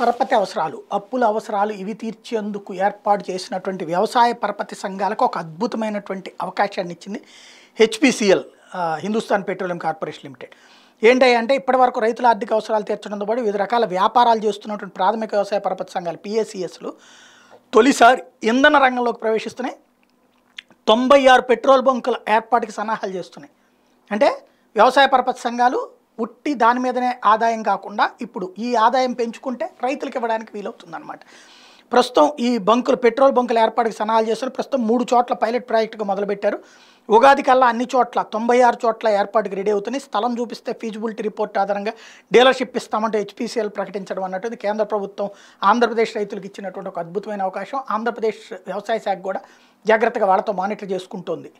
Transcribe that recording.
పరపతి అవసరాలు అప్పుల అవసరాలు ఇవి తీర్చేందుకు ఏర్పాటు చేసినటువంటి వ్యవసాయ పరపతి సంఘాలకు ఒక అద్భుతమైనటువంటి అవకాశాన్ని ఇచ్చింది HPCL Hindustan Petroleum Corporation Limited ఏంటంటే అంటే ఇప్పటివరకు రైతుల ఆర్థిక అవసరాలు తీర్చడంతో పాటు వివిధ రకాల వ్యాపారాలు చేస్తున్నటువంటి ప్రాథమిక వ్యవసాయ పరపతి సంఘాలు పిఎసిఎస్లు తొలిసారి ఇంధన రంగంలోకి ప్రవేశిస్తున్నాయి తొంభై ఆరు పెట్రోల్ బంకుల ఏర్పాటుకి సన్నాహాలు చేస్తున్నాయి అంటే వ్యవసాయ పరపతి సంఘాలు ఉట్టి దాని మీదనే ఆదాయం కాకుండా ఇప్పుడు ఈ ఆదాయం పెంచుకుంటే రైతులకు ఇవ్వడానికి వీలవుతుందన్నమాట ప్రస్తుతం ఈ బంకులు పెట్రోల్ బంకుల ఏర్పాటుకు సన్నాహాలు చేస్తారు ప్రస్తుతం మూడు చోట్ల పైలట్ ప్రాజెక్టుగా మొదలుపెట్టారు ఉగాది కల్లా అన్ని చోట్ల తొంభై ఆరు చోట్ల ఏర్పాటుకు రెడీ అవుతున్నాయి స్థలం చూపిస్తే ఫీజిబిలిటీ రిపోర్ట్ ఆధారంగా డీలర్షిప్ ఇస్తామంటే హెచ్పీసీఎల్ ప్రకటించడం అన్నట్టు కేంద్ర ప్రభుత్వం ఆంధ్రప్రదేశ్ రైతులకు ఇచ్చినటువంటి ఒక అద్భుతమైన అవకాశం ఆంధ్రప్రదేశ్ వ్యవసాయ శాఖ కూడా జాగ్రత్తగా వాళ్ళతో మానిటర్ చేసుకుంటోంది